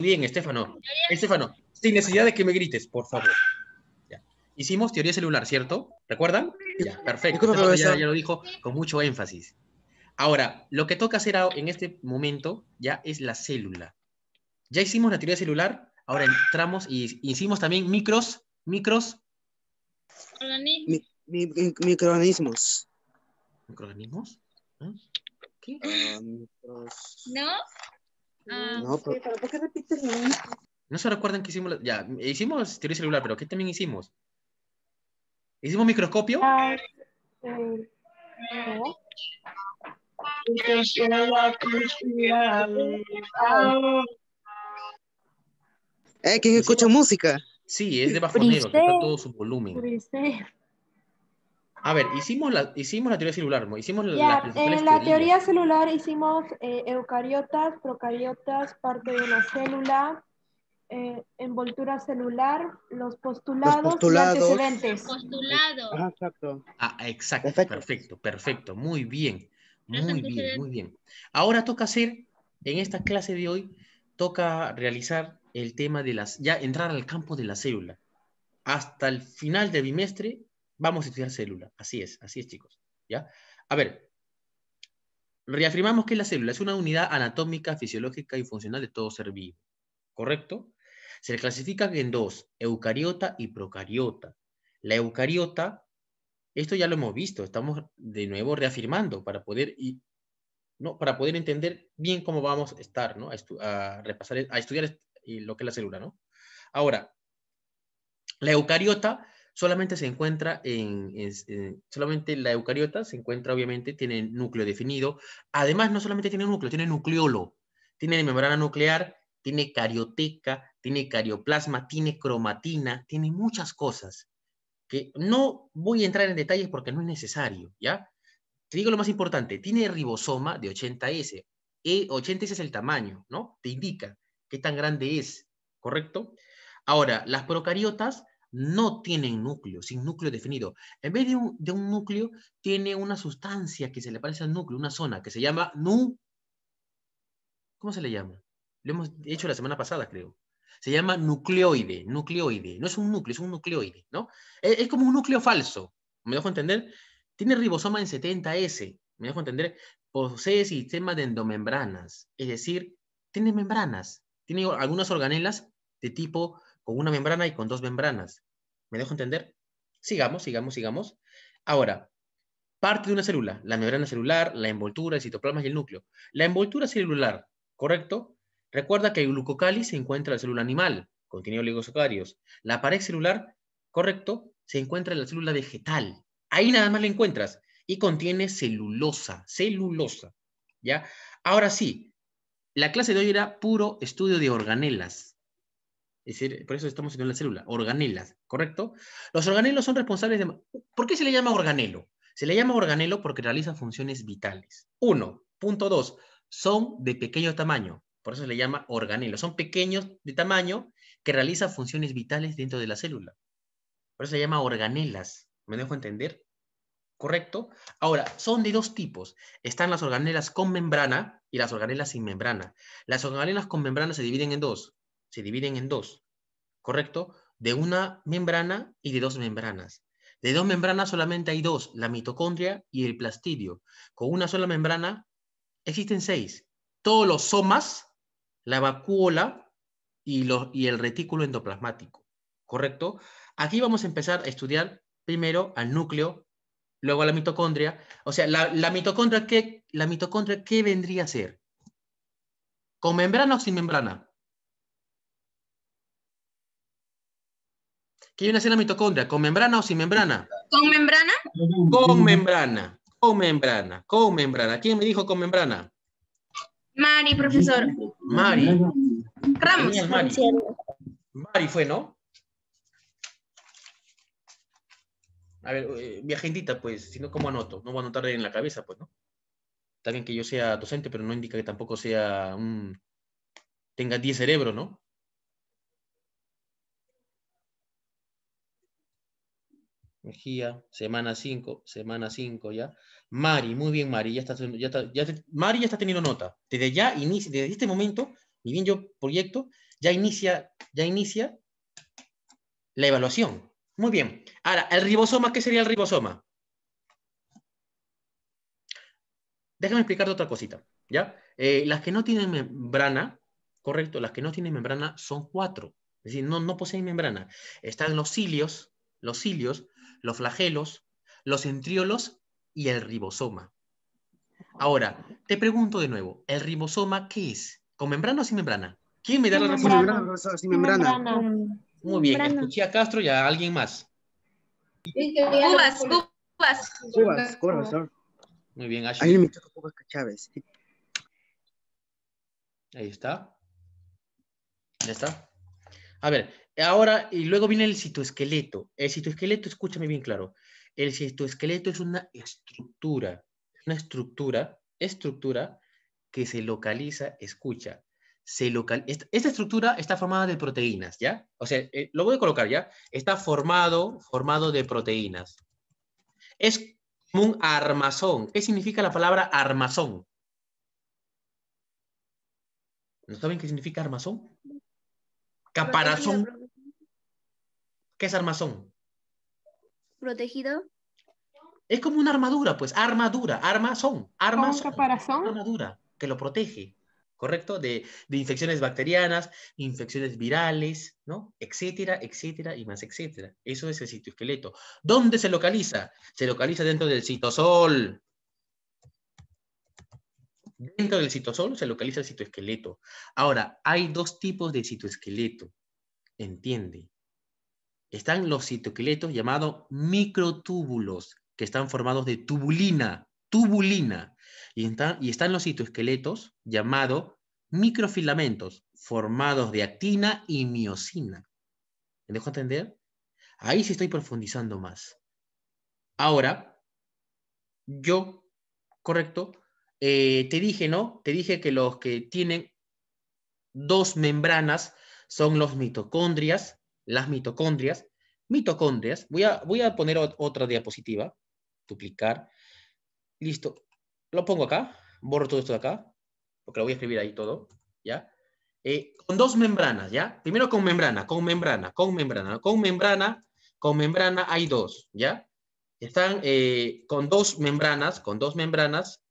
bien, Estefano. Estefano, sin necesidad de que me grites, por favor. Hicimos teoría celular, ¿cierto? ¿Recuerdan? Ya, perfecto. ya, lo dijo con mucho énfasis. Ahora, lo que toca hacer en este momento ya es la célula. Ya hicimos la teoría celular, ahora entramos y hicimos también micros, micros. Mi, microorganismos. ¿Ah? ¿Qué? ¿No? Ah. no, se recuerdan que hicimos, ya, hicimos teoría celular, pero ¿qué también hicimos? ¿Hicimos microscopio? Ah, ah. eh, ¿Quién escucha música? Sí, es de bajo nivel está todo su volumen. A ver, hicimos la, hicimos la teoría celular, ¿no? hicimos la, En la teoría celular hicimos eh, eucariotas, procariotas, parte de la célula, eh, envoltura celular, los postulados, los postulados. antecedentes. Postulados. Ah, exacto. Ah, exacto, perfecto. perfecto, perfecto, muy bien, muy bien, muy bien. Ahora toca hacer, en esta clase de hoy, toca realizar el tema de las, ya entrar al campo de la célula. Hasta el final de bimestre Vamos a estudiar célula. Así es, así es, chicos. ¿Ya? A ver, reafirmamos que la célula es una unidad anatómica, fisiológica y funcional de todo ser vivo. ¿Correcto? Se clasifica en dos, eucariota y procariota. La eucariota, esto ya lo hemos visto, estamos de nuevo reafirmando para poder, y, ¿no? para poder entender bien cómo vamos a estar, ¿no? a, estudiar lo que es la célula. ¿no? Ahora, la eucariota solamente se encuentra en, eh, solamente la eucariota se encuentra obviamente, tiene núcleo definido, además no solamente tiene núcleo, tiene nucleolo, tiene membrana nuclear, tiene carioteca, tiene carioplasma, tiene cromatina, tiene muchas cosas que no voy a entrar en detalles porque no es necesario, ¿ya? Te digo lo más importante, tiene ribosoma de 80S, e 80S es el tamaño, ¿no? Te indica qué tan grande es, ¿correcto? Ahora, las procariotas no tienen núcleo, sin núcleo definido. En vez de un, núcleo, tiene una sustancia que se le parece al núcleo, una zona que se llama nu. ¿Cómo se le llama? Lo hemos hecho la semana pasada, creo. Se llama nucleoide, nucleoide. No es un núcleo, es un nucleoide, ¿no? Es, es como un núcleo falso. ¿Me dejo entender? Tiene ribosoma en 70S. ¿Me dejo entender? Posee sistema de endomembranas. Es decir, tiene membranas. Tiene algunas organelas de tipo con una membrana y con dos membranas. ¿Me dejo entender? Sigamos, sigamos, sigamos. Ahora, parte de una célula, la membrana celular, la envoltura, el citoplasma y el núcleo. La envoltura celular, ¿correcto? Recuerda que el glucocali se encuentra en la célula animal, contiene oligosacarios. La pared celular, ¿correcto? Se encuentra en la célula vegetal. Ahí nada más la encuentras. Y contiene celulosa, celulosa. ¿Ya? Ahora sí, la clase de hoy era puro estudio de organelas por eso estamos en la célula, organelas, ¿correcto? Los organelos son responsables de... ¿Por qué se le llama organelo? Se le llama organelo porque realiza funciones vitales. Uno. Punto dos, son de pequeño tamaño. Por eso se le llama organelo. Son pequeños de tamaño que realizan funciones vitales dentro de la célula. Por eso se llama organelas. ¿Me dejo entender? ¿Correcto? Ahora, son de dos tipos. Están las organelas con membrana y las organelas sin membrana. Las organelas con membrana se dividen en dos se dividen en dos, ¿correcto? De una membrana y de dos membranas. De dos membranas solamente hay dos, la mitocondria y el plastidio. Con una sola membrana existen seis. Todos los somas, la vacuola y, y el retículo endoplasmático, ¿correcto? Aquí vamos a empezar a estudiar primero al núcleo, luego a la mitocondria. O sea, la, mitocondria, ¿qué, ¿la mitocondria qué vendría a ser? ¿Con membrana o sin membrana? ¿Qué viene a ser la mitocondria? ¿Con membrana o sin membrana? ¿Con membrana? Con membrana, con membrana, con membrana. ¿Quién me dijo con membrana? Mari, profesor. Mari. Ramos. Mari? fue, ¿no? A ver, viajendita, eh, pues, si no, ¿cómo anoto? No voy a anotar en la cabeza, pues, ¿no? Está bien que yo sea docente, pero no indica que tampoco sea un... tenga 10 cerebros, ¿no? Mejía, semana 5, semana 5 ya. Mari, muy bien Mari, ya está, Mari ya está teniendo nota. Desde ya inicia, desde este momento, mi bien yo proyecto, ya inicia, ya inicia la evaluación. Muy bien. Ahora, el ribosoma, ¿qué sería el ribosoma? Déjame explicarte otra cosita, ¿ya? Eh, las que no tienen membrana, correcto, las que no tienen membrana son cuatro. Es decir, no, no poseen membrana. Están los cilios, los cilios, los flagelos, los centriolos y el ribosoma. Ahora, te pregunto de nuevo, ¿el ribosoma qué es? ¿Con membrana o sin membrana? ¿Quién me da la la respuesta? Membrana, sin membrana. Muy bien, escuché a Castro y a alguien más. Cubas, Cubas. Cubas, corazón. Muy bien, Ashley. Ahí me toca Chávez. Ahí está. Ya está. A ver, Ahora, y luego viene el citoesqueleto. El citoesqueleto, escúchame bien claro. El citoesqueleto es una estructura, una estructura, estructura que se localiza, escucha, se local... Esta estructura está formada de proteínas, ¿ya? O sea, eh, lo voy a colocar, ¿ya? Está formado, formado de proteínas. Es un armazón. ¿Qué significa la palabra armazón? ¿No saben qué significa armazón? Caparazón. ¿Qué es armazón? Protegido. Es como una armadura, pues, armadura, armazón, armazón, caparazón? armadura que lo protege, ¿correcto? De, de, infecciones bacterianas, infecciones virales, ¿no? Etcétera, etcétera y más, etcétera. Eso es el citoesqueleto. ¿Dónde se localiza? Se localiza dentro del citosol. Dentro del citosol se localiza el citoesqueleto. Ahora, hay dos tipos de citoesqueleto. Entiende están los citoesqueletos llamados microtúbulos, que están formados de tubulina, tubulina. Y están, y están los citoesqueletos llamados microfilamentos, formados de actina y miocina. ¿Me dejo entender? Ahí sí estoy profundizando más. Ahora, yo, correcto, eh, te dije, ¿no? Te dije que los que tienen dos membranas son los mitocondrias las mitocondrias. Mitocondrias, voy a, voy a poner otra diapositiva, duplicar. Listo, lo pongo acá, borro todo esto de acá, porque lo voy a escribir ahí todo, ¿ya? Eh, con dos membranas, ¿ya? Primero con membrana, con membrana, con membrana, con membrana, con membrana hay dos, ¿ya? Están eh, con dos membranas, con dos membranas,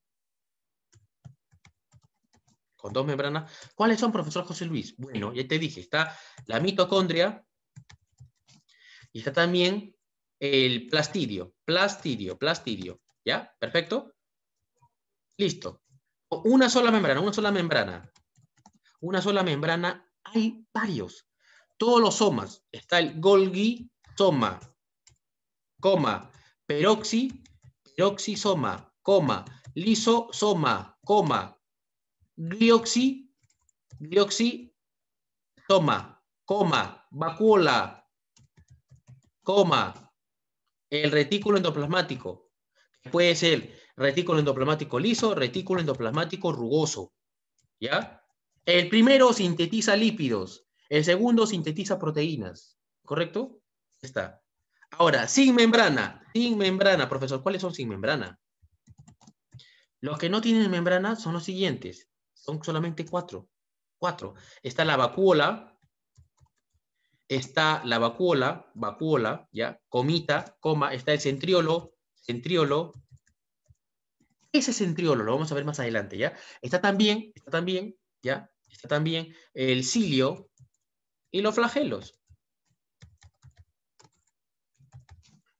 con dos membranas. ¿Cuáles son, profesor José Luis? Bueno, ya te dije, está la mitocondria, y está también el plastidio, plastidio, plastidio. ¿Ya? ¿Perfecto? Listo. Una sola membrana, una sola membrana. Una sola membrana, hay varios. Todos los somas. Está el Golgi soma, coma, peroxi, peroxisoma, coma, lisosoma, coma, glioxi, glioxisoma, coma, vacuola, coma, el retículo endoplasmático, puede ser retículo endoplasmático liso, retículo endoplasmático rugoso, ¿ya? El primero sintetiza lípidos, el segundo sintetiza proteínas, ¿correcto? Está. Ahora, sin membrana, sin membrana, profesor, ¿cuáles son sin membrana? Los que no tienen membrana son los siguientes, son solamente cuatro. Cuatro. Está la vacuola, está la vacuola, vacuola, ¿ya? Comita, coma, está el centriolo, centriolo. Ese centriolo lo vamos a ver más adelante, ¿ya? Está también, está también, ¿ya? Está también el cilio y los flagelos.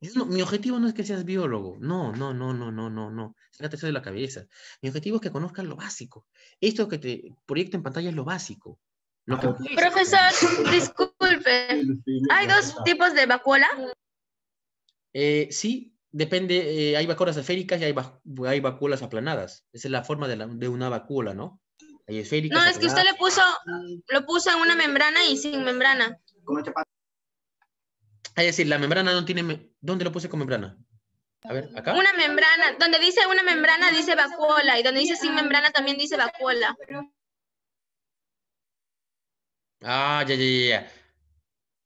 mi objetivo no es que seas biólogo. No, no, no, no, no, no, no. Sácate eso de la cabeza. Mi objetivo es que conozcas lo básico. Esto que te proyecto en pantalla es lo básico. Profesor, disculpe Disculpe, ¿hay dos tipos de vacuola? Eh, sí, depende, eh, hay vacuolas esféricas y hay, vacuolas aplanadas. Esa es la forma de, una vacuola, ¿no? No, es que usted le puso, lo puso en una membrana y sin membrana. Ah, es decir, la membrana no tiene... ¿Dónde lo puse con membrana? A ver, acá. Una membrana, donde dice una membrana dice vacuola y donde dice sin membrana también dice vacuola. Ah, ya, ya, ya.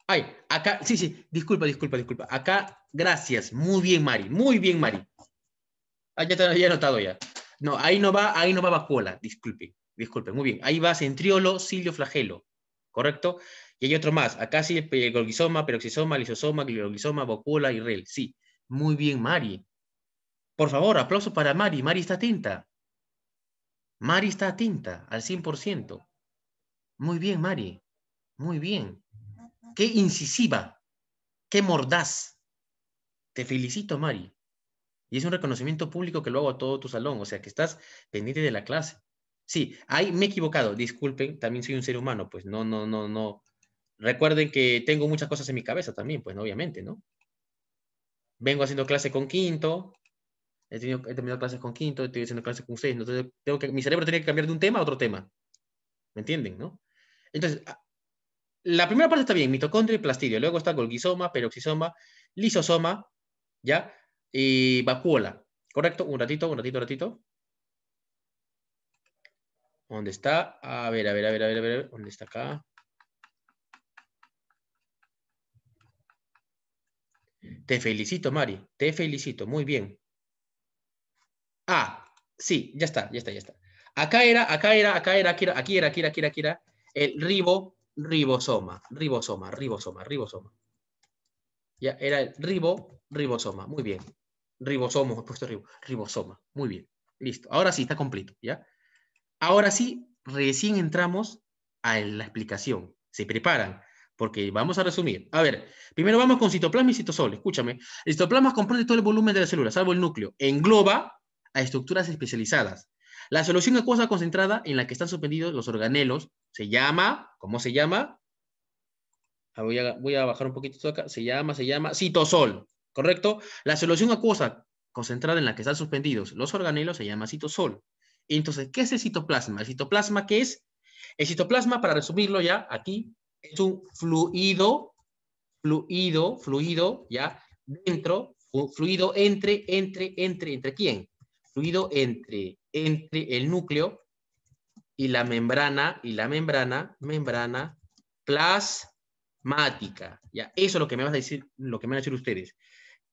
Ay, acá, sí, sí, disculpa, disculpa, disculpa. Acá, gracias. Muy bien, Mari. Muy bien, Mari. Ah, ya te lo había anotado ya. No, ahí no va, ahí no va vacuola, disculpe, disculpe, muy bien. Ahí va centriolo, cilio, flagelo, ¿correcto? Y hay otro más, acá sí, eh, golgisoma, peroxisoma, lisosoma, glioglisoma, vacuola y rel, sí. Muy bien, Mari. Por favor, aplauso para Mari, Mari está tinta. Mari está tinta al 100%. Muy bien, Mari, muy bien qué incisiva, qué mordaz. Te felicito, Mari. Y es un reconocimiento público que lo hago a todo tu salón, o sea que estás pendiente de la clase. Sí, ahí me he equivocado, disculpen, también soy un ser humano, pues no, no, no, no. Recuerden que tengo muchas cosas en mi cabeza también, pues obviamente, ¿no? Vengo haciendo clase con quinto, he, terminado clases con quinto, estoy haciendo clases con ustedes, entonces tengo que, mi cerebro tiene que cambiar de un tema a otro tema. ¿Me entienden, no? Entonces, la primera parte está bien, mitocondria y plastidio. Luego está golguisoma, peroxisoma, lisosoma, ¿ya? Y vacuola. ¿Correcto? Un ratito, un ratito, un ratito. ¿Dónde está? A ver, a ver, a ver, a ver, a ver. ¿Dónde está acá? Te felicito, Mari. Te felicito. Muy bien. Ah, sí, ya está, ya está, ya está. Acá era, acá era, acá aquí era, aquí era, aquí era, aquí era, aquí era el ribo ribosoma, ribosoma, ribosoma, ribosoma. Ya, era el ribo, ribosoma. Muy bien. Ribosoma, he puesto ribo, ribosoma. Muy bien. Listo. Ahora sí, está completo, ¿ya? Ahora sí, recién entramos a la explicación. Se preparan, porque vamos a resumir. A ver, primero vamos con citoplasma y citosol. Escúchame. El citoplasma comprende todo el volumen de la célula, salvo el núcleo. Engloba a estructuras especializadas. La solución acuosa concentrada en la que están suspendidos los organelos se llama, ¿cómo se llama? Ah, voy, a, voy a bajar un poquito esto acá. Se llama, se llama citosol, ¿correcto? La solución acuosa concentrada en la que están suspendidos los organelos se llama citosol. Entonces, ¿qué es el citoplasma? ¿El citoplasma qué es? El citoplasma, para resumirlo ya, aquí es un fluido, fluido, fluido, ya, dentro, fluido entre, entre, entre, ¿entre quién? Fluido entre, entre el núcleo y la membrana, y la membrana, membrana plasmática. Ya, eso es lo que me vas a decir, lo que me van a decir ustedes.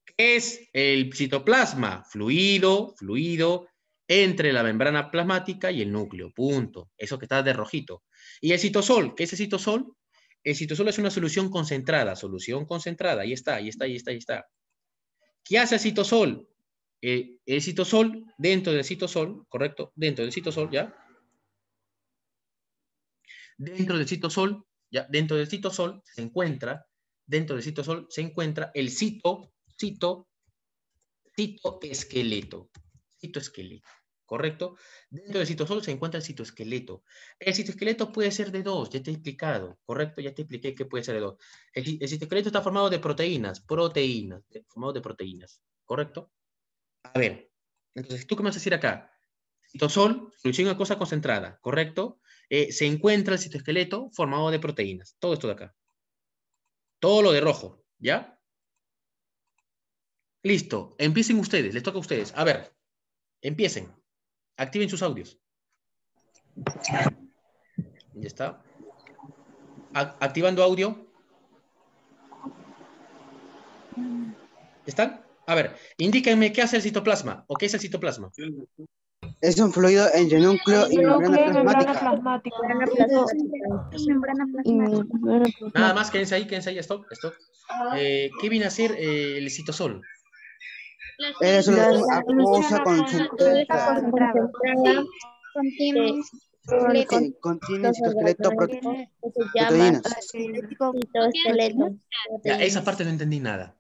¿Qué es el citoplasma? Fluido, fluido entre la membrana plasmática y el núcleo, punto. Eso que está de rojito. Y el citosol, ¿qué es el citosol? El citosol es una solución concentrada, solución concentrada, ahí está, ahí está, ahí está, ahí está. ¿Qué hace el citosol? Eh, el citosol, dentro del citosol, correcto, dentro del citosol, ¿ya? Dentro del citosol, ya, dentro del citosol se encuentra, dentro del citosol se encuentra el cito, cito, citoesqueleto, citoesqueleto, ¿correcto? Dentro del citosol se encuentra el citoesqueleto. El citoesqueleto puede ser de dos, ya te he explicado, ¿correcto? Ya te expliqué que puede ser de dos. El, citoesqueleto está formado de proteínas, proteínas, ¿eh? formado de proteínas, ¿correcto? A ver, entonces tú qué me vas a decir acá? Citosol, solución a cosa concentrada, ¿correcto? Eh, se encuentra el citoesqueleto formado de proteínas. Todo esto de acá. Todo lo de rojo, ¿ya? Listo, empiecen ustedes, les toca a ustedes. A ver, empiecen. Activen sus audios. Ya está. Activando audio. ¿Están? A ver, indíquenme qué hace el citoplasma o qué es el citoplasma. Es un fluido en núcleo y membrana plasmática. Nada más, quédense ahí, quédense ahí, stop, stop. Eh, ¿Qué viene a ser eh, el citosol? Es una cosa concentrada. Contiene citosqueleto proteínas. Esa parte no entendí nada.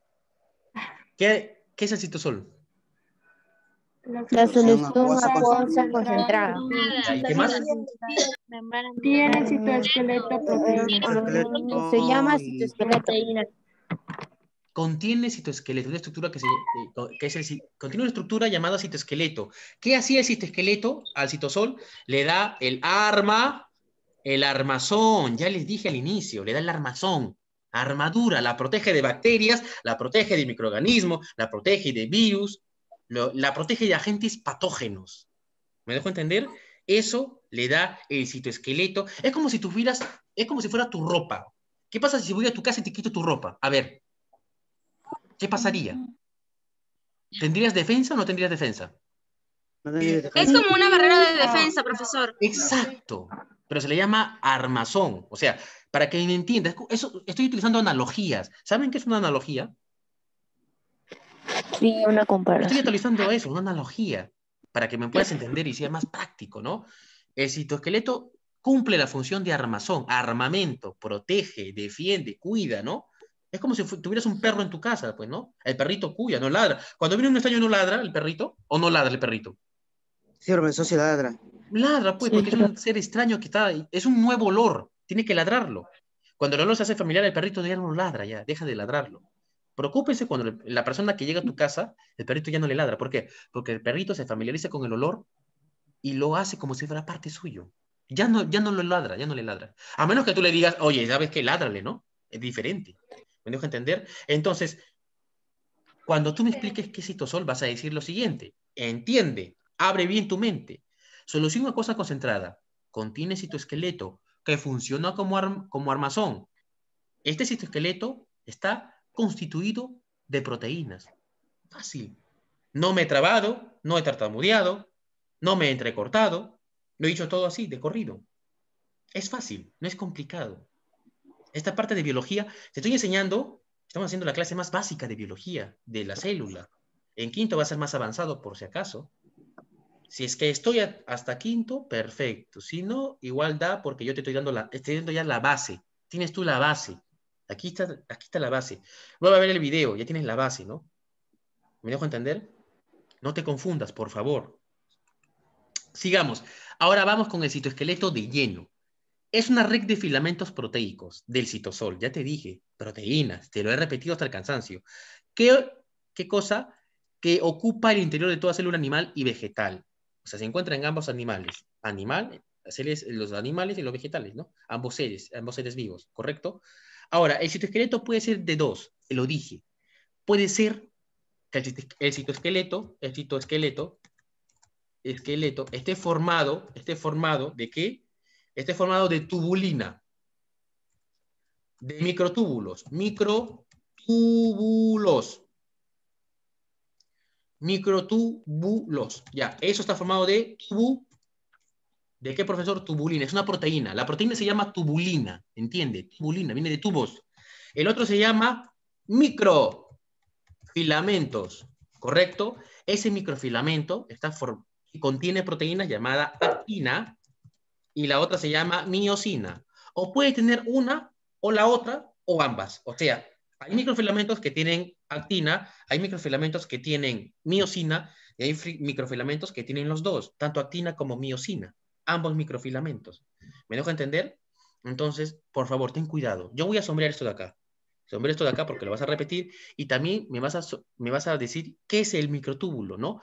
¿Qué, qué es el citosol? La solución concentrada. citoesqueleto Se llama citoesqueleto. Contiene citoesqueleto, una estructura que, eh, contiene una estructura llamada citoesqueleto. ¿Qué hacía el citoesqueleto al citosol? Le da el arma, el armazón, ya les dije al inicio, le da el armazón armadura, la protege de bacterias, la protege de microorganismos, la protege de virus, la protege de agentes patógenos. ¿Me dejo entender? Eso le da el citoesqueleto. Es como si tuvieras, es como si fuera tu ropa. ¿Qué pasa si voy a tu casa y te quito tu ropa? A ver, ¿qué pasaría? ¿Tendrías defensa o no tendrías defensa? Es como una barrera de defensa, profesor. Exacto, pero se le llama armazón. O sea, para que me entiendas, eso, estoy utilizando analogías. ¿Saben qué es una analogía? Sí, una comparación. Estoy actualizando eso, una analogía, para que me puedas entender y sea más práctico, ¿no? El esqueleto cumple la función de armazón, armamento, protege, defiende, cuida, ¿no? Es como si tuvieras un perro en tu casa, pues, ¿no? El perrito cuya, no ladra. Cuando viene un extraño, ¿no ladra el perrito? ¿O no ladra el perrito? Sí, eso sí ladra. Ladra, pues, porque es un ser extraño que está... Es un nuevo olor, tiene que ladrarlo. Cuando el olor se hace familiar, el perrito ya no ladra, ya, deja de ladrarlo. Preocúpese cuando la persona que llega a tu casa, el perrito ya no le ladra. ¿Por qué? Porque el perrito se familiariza con el olor y lo hace como si fuera parte suyo. Ya no, ya no lo ladra, ya no le ladra. A menos que tú le digas, oye, ¿sabes qué? Ládrale, ¿no? Es diferente. ¿Me dejo entender? Entonces, cuando tú me expliques qué es citosol, vas a decir lo siguiente. Entiende, abre bien tu mente. Solución una cosa concentrada. Contiene citoesqueleto que funciona como, como armazón. Este citoesqueleto está constituido de proteínas. Fácil. No me he trabado, no he tartamudeado, no me he entrecortado, lo he dicho todo así, de corrido. Es fácil, no es complicado. Esta parte de biología, te estoy enseñando, estamos haciendo la clase más básica de biología, de la célula. En quinto va a ser más avanzado, por si acaso. Si es que estoy hasta quinto, perfecto. Si no, igual da porque yo te estoy dando, la, estoy dando ya la base. Tienes tú la base. Aquí está, aquí está la base. Vuelve a ver el video, ya tienes la base, ¿no? ¿Me dejo entender? No te confundas, por favor. Sigamos. Ahora vamos con el citoesqueleto de lleno. Es una red de filamentos proteicos del citosol. Ya te dije, proteínas, te lo he repetido hasta el cansancio. ¿Qué, qué cosa? Que ocupa el interior de toda célula animal y vegetal. O sea, se encuentra en ambos animales. Animal, los animales y los vegetales, ¿no? Ambos seres, ambos seres vivos, ¿correcto? Ahora, el citoesqueleto puede ser de dos, te lo dije. Puede ser que el citoesqueleto, el citoesqueleto, esqueleto, esté formado, esté formado de qué? Esté formado de tubulina, de microtúbulos, microtúbulos, microtúbulos, ya, eso está formado de tubulina. ¿De qué, profesor? Tubulina. Es una proteína. La proteína se llama tubulina, ¿entiende? Tubulina, viene de tubos. El otro se llama microfilamentos, ¿correcto? Ese microfilamento está contiene proteínas llamada actina y la otra se llama miocina. O puede tener una o la otra o ambas. O sea, hay microfilamentos que tienen actina, hay microfilamentos que tienen miocina y hay microfilamentos que tienen los dos, tanto actina como miocina ambos microfilamentos. ¿Me dejo entender? Entonces, por favor, ten cuidado. Yo voy a sombrear esto de acá. Sombrear esto de acá porque lo vas a repetir y también me vas a, me vas a decir qué es el microtúbulo, ¿no?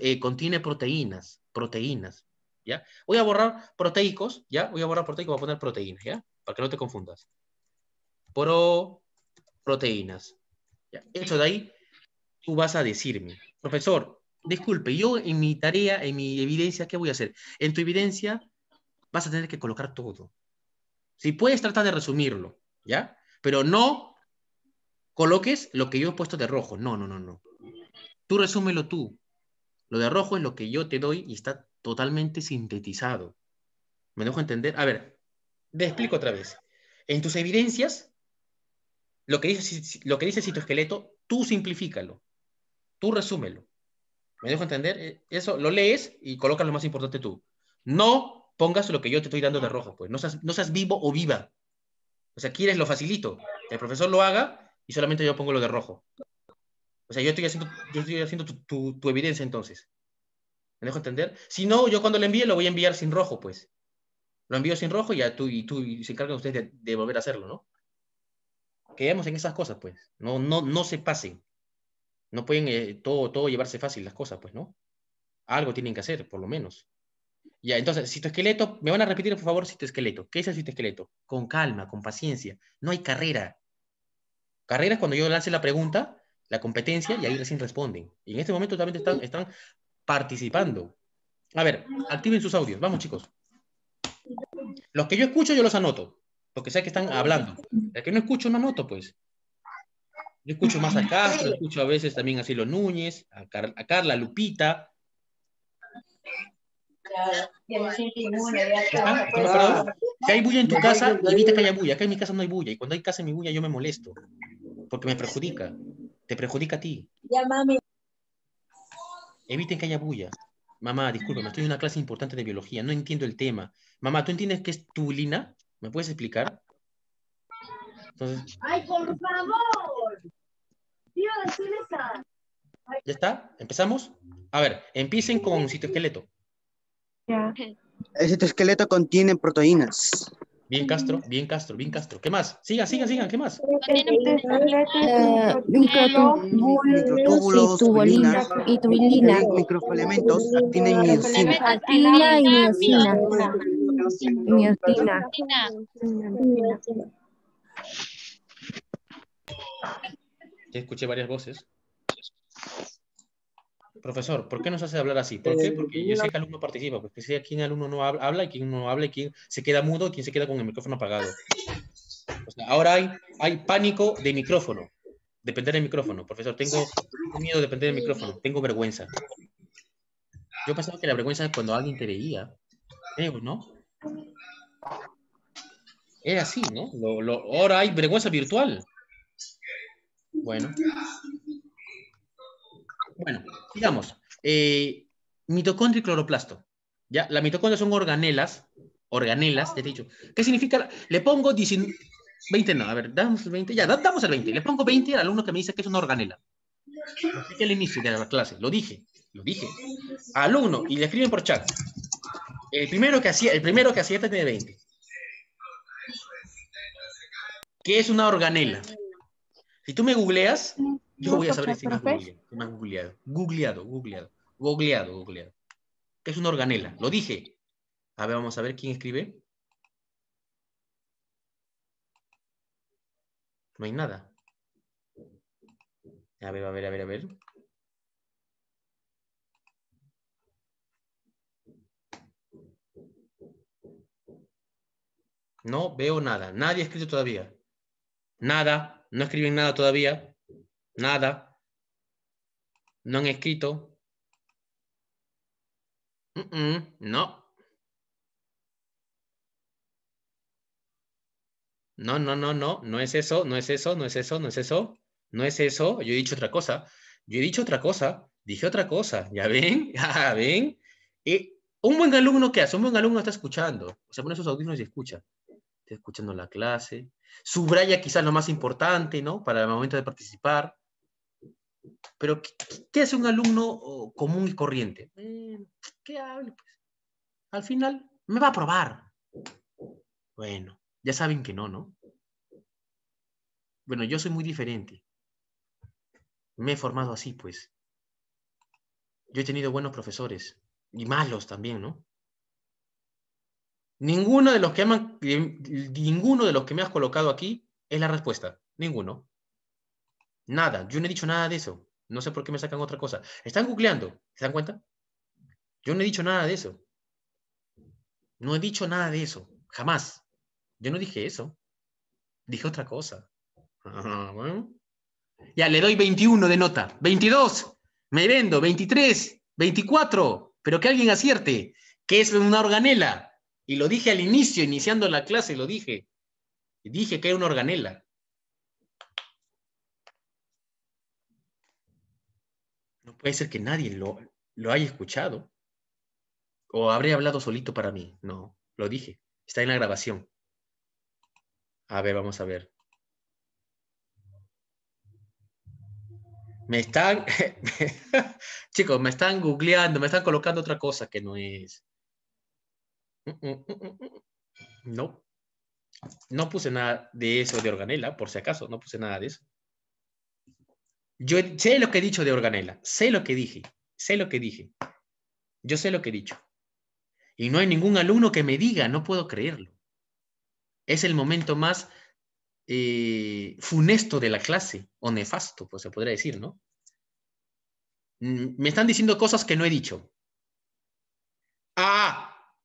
Eh, contiene proteínas, proteínas, ¿ya? Voy a borrar proteicos, ¿ya? Voy a borrar proteicos, voy a poner proteínas, ¿ya? Para que no te confundas. Pro, proteínas. ¿ya? de ahí, tú vas a decirme, profesor, disculpe, yo en mi tarea, en mi evidencia, ¿qué voy a hacer? En tu evidencia vas a tener que colocar todo. Si puedes, tratar de resumirlo, ¿ya? Pero no coloques lo que yo he puesto de rojo. No, no, no, no. Tú resúmelo tú. Lo de rojo es lo que yo te doy y está totalmente sintetizado. ¿Me dejo entender? A ver, te explico otra vez. En tus evidencias, lo que dice, lo que dice citoesqueleto, tú simplifícalo. Tú resúmelo. ¿Me dejo entender? E, eso lo lees y colocas lo más importante tú. No pongas lo que yo te estoy dando de rojo, pues. No seas, vivo o viva. O sea, quieres lo facilito. Que el profesor lo haga y solamente yo pongo lo de rojo. O sea, yo estoy haciendo, estoy haciendo tu, evidencia entonces. ¿Me dejo entender? Si no, yo cuando lo envíe lo voy a enviar sin rojo, pues. Lo envío sin rojo y ya tú y tú se encargan ustedes de, volver a hacerlo, ¿no? Quedemos en esas cosas, pues. No, no, no se pasen. No pueden eh, todo, todo llevarse fácil las cosas, pues, ¿no? Algo tienen que hacer, por lo menos. Ya, entonces, citoesqueleto, me van a repetir, por favor, citoesqueleto. ¿Qué es el citoesqueleto? Con calma, con paciencia. No hay carrera. Carrera es cuando yo lance la pregunta, la competencia, y ahí recién responden. Y en este momento también están, están participando. A ver, activen sus audios. Vamos, chicos. Los que yo escucho, yo los anoto. Porque sé que están hablando. El que no escucho, no anoto, pues. Yo escucho más a Castro, escucho a veces también a Silo Núñez, a, Carla, a Carla Lupita. que ¿No si hay bulla en tu casa, evita que haya bulla. Acá en mi casa no hay bulla. Y cuando hay casa en mi bulla, yo me molesto. Porque me perjudica. Te perjudica a ti. Ya, mami. Eviten que haya bulla. Mamá, discúlpame, estoy en una clase importante de biología. No entiendo el tema. Mamá, ¿tú entiendes qué es lina? ¿Me puedes explicar? ¡Ay, por favor! ¿Ya está? ¿Empezamos? A ver, empiecen con citoesqueleto. El citoesqueleto contiene proteínas. Bien, Castro, bien, Castro, bien, Castro. ¿Qué más? Sigan, sigan, sigan, ¿qué más? Microtúbulos, eh, tubulinas, y tubulina. microfilamentos, actina y miocina. Actina y miocina. Miocina escuché varias voces. Profesor, ¿por qué nos hace hablar así? ¿Por qué? Eh, porque yo sé que el alumno participa, porque sé el alumno no habla, y quien no habla y quién se queda mudo y quién se queda con el micrófono apagado. O sea, ahora hay, hay pánico de micrófono, depender del micrófono. Profesor, tengo miedo de depender del micrófono, tengo vergüenza. Yo pensaba que la vergüenza es cuando alguien te veía, ¿no? Era así, ¿no? ahora hay vergüenza virtual. Bueno. Bueno, digamos, eh, mitocondria y cloroplasto. ¿ya? La mitocondria son organelas, organelas, te he dicho. ¿Qué significa? Le pongo 20, no, a ver, damos el 20, ya, damos el 20. Le pongo 20 al alumno que me dice que es una organela. Lo dije al inicio de la clase, lo dije, lo dije. Alumno, y le escriben por chat. El primero que hacía, el primero que hacía tiene este 20. ¿Qué es una organela? Si tú me googleas, yo voy a saber si me has googleado. Googleado, googleado, googleado, googleado. Que es una organela, lo dije. A ver, vamos a ver quién escribe. No hay nada. A ver, a ver, a ver, a ver. No veo nada. Nadie ha escrito todavía. Nada. No escriben nada todavía. Nada. No han escrito. no. No, no, no, no. No es eso, no es eso, no es eso, no es eso. No es eso. Yo he dicho otra cosa. Yo he dicho otra cosa. Dije otra cosa. ¿Ya ven? ¿Ya ven? Y eh, un buen alumno, ¿qué hace? Un buen alumno está escuchando. se pone sus audífonos y escucha escuchando la clase. Subraya quizás lo más importante, ¿no? Para el momento de participar. Pero, ¿qué, hace un alumno oh, común y corriente? ¿Qué hable? Pues? Al final, me va a probar. Bueno, ya saben que no, ¿no? Bueno, yo soy muy diferente. Me he formado así, pues. Yo he tenido buenos profesores y malos también, ¿no? Ninguno de los que, aman, ninguno de los que me has colocado aquí es la respuesta. Ninguno. Nada. Yo no he dicho nada de eso. No sé por qué me sacan otra cosa. Están googleando. ¿Se dan cuenta? Yo no he dicho nada de eso. No he dicho nada de eso. Jamás. Yo no dije eso. Dije otra cosa. Ah, ya, le doy 21 de nota. 22. Me vendo. 23. 24. Pero que alguien acierte. Que es una organela? Y lo dije al inicio, iniciando la clase, lo dije. Dije que hay una organela. No puede ser que nadie lo, lo haya escuchado. O habré hablado solito para mí. No, lo dije. Está en la grabación. A ver, vamos a ver. Me están, chicos, me están googleando, me están colocando otra cosa que no es. No. No puse nada de eso de organela, por si acaso, no puse nada de eso. Yo sé lo que he dicho de organela, sé lo que dije, sé lo que dije. Yo sé lo que he dicho. Y no hay ningún alumno que me diga, no puedo creerlo. Es el momento más eh, funesto de la clase, o nefasto, pues se podría decir, ¿no? Mm, me están diciendo cosas que no he dicho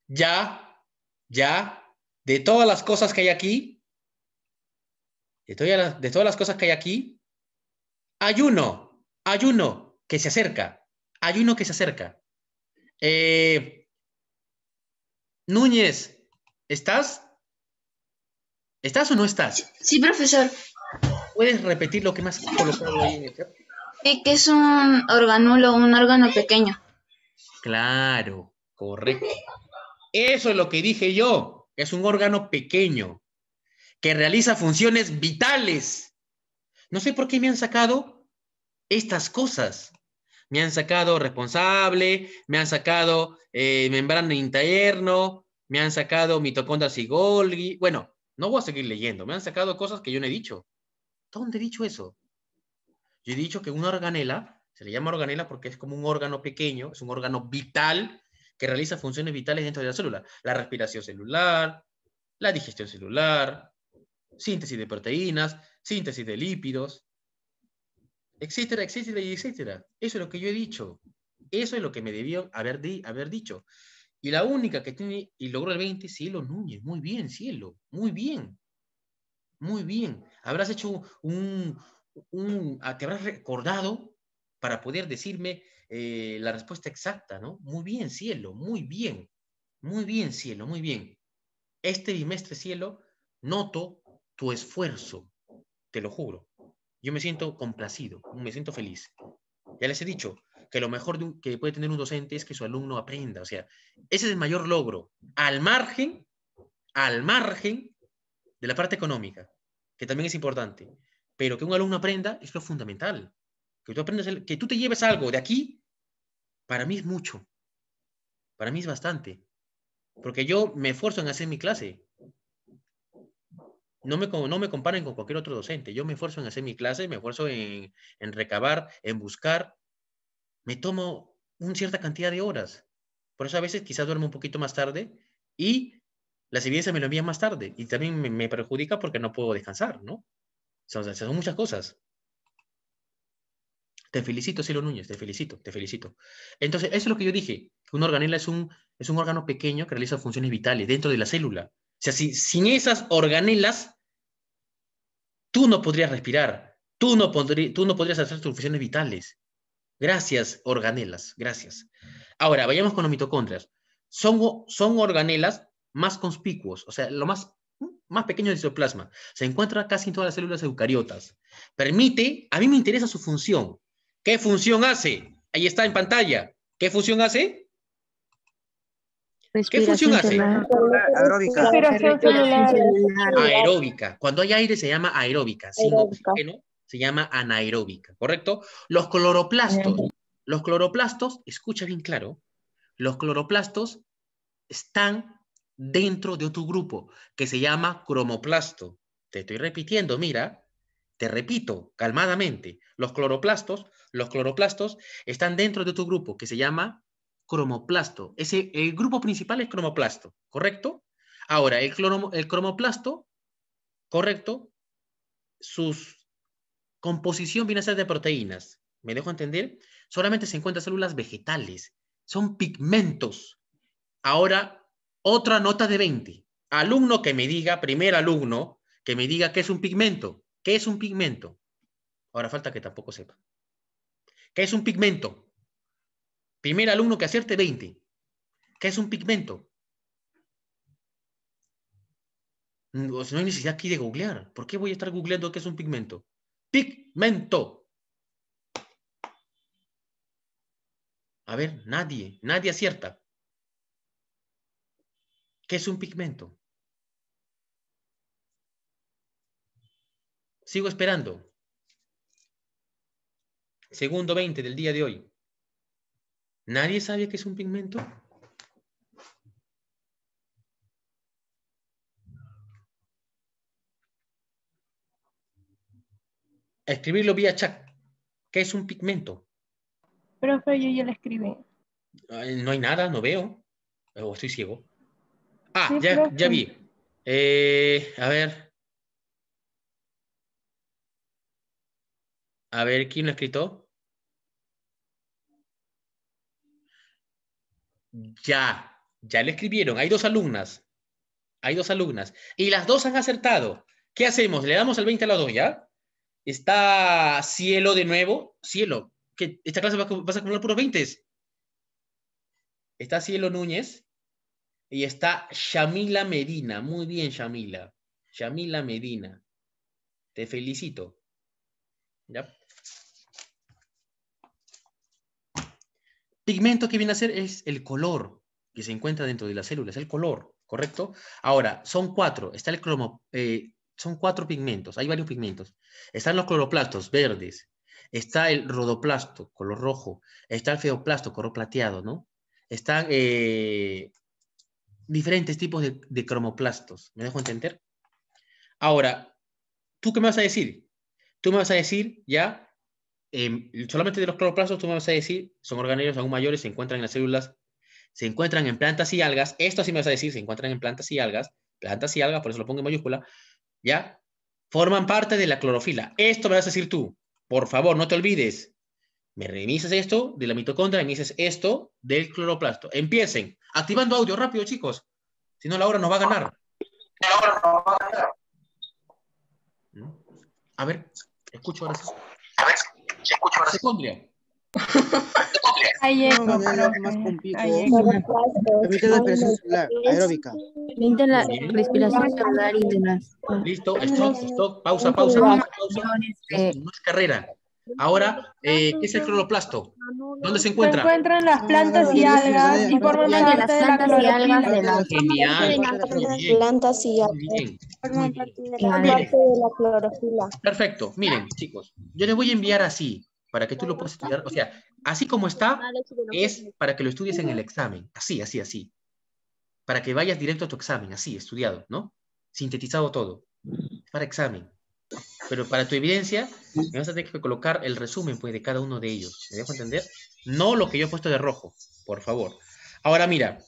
ya, ya, de todas las cosas que hay aquí, de todas las, de todas las cosas que hay aquí, hay uno, hay uno que se acerca, hay uno que se acerca. Eh, Núñez, ¿estás? ¿Estás o no estás? Sí, profesor. ¿Puedes repetir lo que más colocado ahí Sí, que es un organulo, un órgano pequeño. Claro, correcto. Eso es lo que dije yo. Es un órgano pequeño que realiza funciones vitales. No sé por qué me han sacado estas cosas. Me han sacado responsable, me han sacado eh, membrana interno, me han sacado mitocondrias y Golgi. Bueno, no voy a seguir leyendo. Me han sacado cosas que yo no he dicho. ¿Dónde he dicho eso? Yo he dicho que una organela, se le llama organela porque es como un órgano pequeño, es un órgano vital que realiza funciones vitales dentro de la célula. La respiración celular, la digestión celular, síntesis de proteínas, síntesis de lípidos, etcétera, etcétera y etcétera. Eso es lo que yo he dicho. Eso es lo que me debió haber, di haber dicho. Y la única que tiene y logró el 20, Cielo Núñez. Muy bien, Cielo. Muy bien. Muy bien. Habrás hecho un, un, te habrás recordado para poder decirme eh, la respuesta exacta, ¿no? Muy bien, cielo, muy bien, muy bien, cielo, muy bien. Este bimestre, cielo, noto tu esfuerzo, te lo juro. Yo me siento complacido, me siento feliz. Ya les he dicho que lo mejor que puede tener un docente es que su alumno aprenda, o sea, ese es el mayor logro, al margen, al margen de la parte económica, que también es importante, pero que un alumno aprenda es lo fundamental que tú aprendas, el, que tú te lleves algo de aquí, para mí es mucho, para mí es bastante, porque yo me esfuerzo en hacer mi clase. No me, no me comparen con cualquier otro docente. Yo me esfuerzo en hacer mi clase, me esfuerzo en, recabar, en buscar. Me tomo una cierta cantidad de horas. Por eso a veces quizás duermo un poquito más tarde y las evidencias me lo envían más tarde. Y también me, perjudica porque no puedo descansar, ¿no? son muchas cosas. Te felicito, Cielo Núñez, te felicito, te felicito. Entonces, eso es lo que yo dije, que una organela es un, es un órgano pequeño que realiza funciones vitales dentro de la célula. O sea, si, sin esas organelas, tú no podrías respirar, tú no, tú no podrías hacer tus funciones vitales. Gracias, organelas, gracias. Ahora, vayamos con los mitocondrias. Son, son organelas más conspicuos, o sea, lo más, más pequeño del citoplasma. Se encuentra casi en todas las células eucariotas. Permite, a mí me interesa su función, ¿Qué función hace? Ahí está en pantalla. ¿Qué función hace? ¿Qué función hace? Aeróbica. Aeróbica. Cuando hay aire se llama aeróbica. Sin oxígeno se llama anaeróbica, ¿correcto? Los cloroplastos. Los cloroplastos, escucha bien claro, los cloroplastos están dentro de otro grupo que se llama cromoplasto. Te estoy repitiendo, mira, te repito, calmadamente, los cloroplastos, los cloroplastos están dentro de tu grupo que se llama cromoplasto. Ese, el grupo principal es cromoplasto, ¿correcto? Ahora, el, el cromoplasto, ¿correcto? Su composición viene a ser de proteínas. ¿Me dejo entender? Solamente se encuentran células vegetales. Son pigmentos. Ahora, otra nota de 20. Alumno que me diga, primer alumno, que me diga qué es un pigmento. ¿Qué es un pigmento? Ahora falta que tampoco sepa. ¿Qué es un pigmento? Primer alumno que acierte 20. ¿Qué es un pigmento? Mm, no, hay necesidad aquí de googlear. ¿Por qué voy a estar googleando qué es un pigmento? Pigmento. A ver, nadie, nadie acierta. ¿Qué es un pigmento? Sigo esperando. Segundo 20 del día de hoy. ¿Nadie sabe que es un pigmento? escribirlo vía chat. ¿Qué es un pigmento? Profe, yo ya lo escribí. No hay nada, no veo. O oh, estoy ciego. Ah, ya, vi. Eh, a ver. A ver, ¿quién lo escrito? Ya, ya le escribieron. Hay dos alumnas. Hay dos alumnas. Y las dos han acertado. ¿Qué hacemos? Le damos el 20 a las dos, ¿ya? Está cielo de nuevo. Cielo. que ¿Esta clase vas a acumular puros 20? Está Cielo Núñez. Y está Shamila Medina. Muy bien, Shamila. Shamila Medina. Te felicito. ¿Ya? Pigmento que viene a ser es el color que se encuentra dentro de las células, el color, ¿correcto? Ahora, son cuatro, está el cromo, eh, son cuatro pigmentos, hay varios pigmentos. Están los cloroplastos verdes, está el rodoplasto, color rojo, está el feoplasto, color plateado, ¿no? Están eh, diferentes tipos de, de cromoplastos, ¿me dejo entender? Ahora, ¿tú qué me vas a decir? Tú me vas a decir, ya, Em, solamente de los cloroplastos tú me vas a decir, son organismos aún mayores, se encuentran en las células, se encuentran en plantas y algas, esto sí me vas a decir, se encuentran en plantas y algas, plantas y algas, por eso lo pongo en mayúscula, ¿ya? Forman parte de la clorofila. Esto me vas a decir tú, por favor, no te olvides. Me remisas esto de la mitocondria, me dices esto del cloroplasto. Empiecen, activando audio rápido, chicos. Si no, la hora nos va a ganar. La hora nos va a ganar. ¿Mm? A ver, escucho ahora para secundaria. Ayer, no, más complico. de la respiración celular, aeróbica. Permite la respiración celular y demás. Listo, stop, stop, pausa, pausa, pausa, pausa. No es carrera. Ahora, eh, ¿qué es el cloroplasto? ¿Dónde se encuentra? Se encuentra en las ah, plantas y algas y forman parte de la clorofila. Genial. Plantas y algas. Forman parte de la clorofila. Perfecto. Miren, chicos, yo les voy a enviar así para que tú lo puedas estudiar. O sea, así como está, es para que lo estudies en el examen. Así, así, así. Para que vayas directo a tu examen, así, estudiado, ¿no? Sintetizado todo. Para examen. Pero para tu evidencia, me vas a tener que colocar el resumen pues, de cada uno de ellos. ¿Me dejo entender? No lo que yo he puesto de rojo, por favor. Ahora, mira.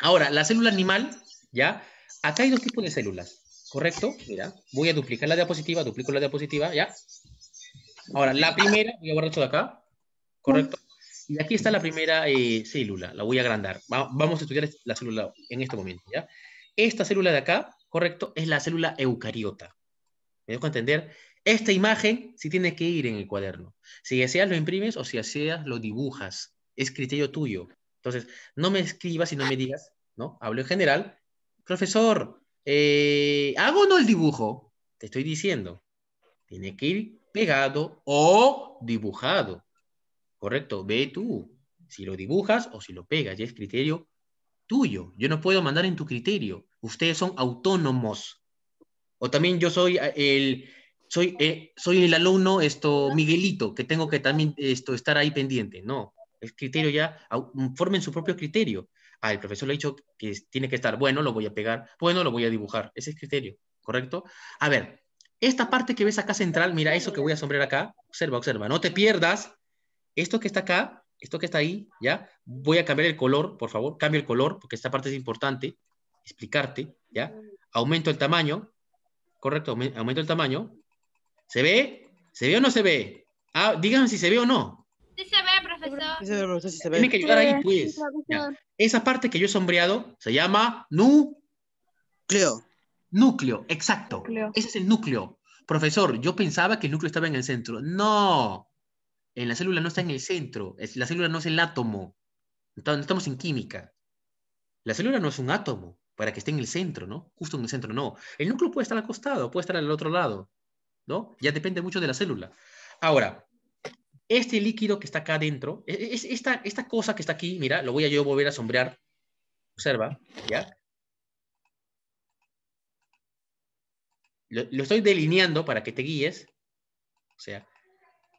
Ahora, la célula animal, ¿ya? Acá hay dos tipos de células, ¿correcto? Mira, voy a duplicar la diapositiva, duplico la diapositiva, ¿ya? Ahora, la primera, voy a borrar esto de acá, ¿correcto? Ah. Y aquí está la primera eh, célula, la voy a agrandar. vamos a estudiar la célula en este momento, ¿ya? Esta célula de acá, ¿correcto? Es la célula eucariota. ¿Me dejo entender? Esta imagen sí tiene que ir en el cuaderno. Si deseas lo imprimes o si deseas lo dibujas. Es criterio tuyo. Entonces, no me escribas y no me digas, ¿no? Hablo en general. Profesor, eh, ¿hago o no el dibujo? Te estoy diciendo. Tiene que ir pegado o dibujado. Correcto, ve tú. Si lo dibujas o si lo pegas, ya es criterio tuyo. Yo no puedo mandar en tu criterio. Ustedes son autónomos. O también yo soy eh, el, soy, eh, soy el alumno esto, Miguelito, que tengo que también esto, estar ahí pendiente. No, el criterio ya, formen su propio criterio. Ah, el profesor le ha dicho que tiene que estar, bueno, lo voy a pegar, bueno, lo voy a dibujar. Ese es criterio, ¿correcto? A ver, esta parte que ves acá central, mira eso que voy a sombrear acá. Observa, observa, no te pierdas. Esto que está acá, esto que está ahí, ¿ya? Voy a cambiar el color, por favor. Cambio el color porque esta parte es importante. Explicarte, ¿ya? Aumento el tamaño. Correcto, aumento el tamaño. ¿Se ve? ¿Se ve o no se ve? Ah, díganme si se ve o no. Sí se ve, profesor. Sí se ve, profesor, se ve. Tiene que ayudar ahí, pues. Esa parte que yo he sombreado se llama núcleo. Núcleo, exacto. Ese es el núcleo. Profesor, yo pensaba que el núcleo estaba en el centro. No, en la célula no está en el centro. La célula no es el átomo. Entonces, estamos en química. La célula no es un átomo para que esté en el centro, ¿no? Justo en el centro, no. El núcleo puede estar acostado, puede estar al otro lado, ¿no? Ya depende mucho de la célula. Ahora, este líquido que está acá adentro, e, e, es, esta, esta cosa que está aquí, mira, lo voy a yo volver a sombrear. Observa, ¿ya? lo, estoy delineando para que te guíes. O sea,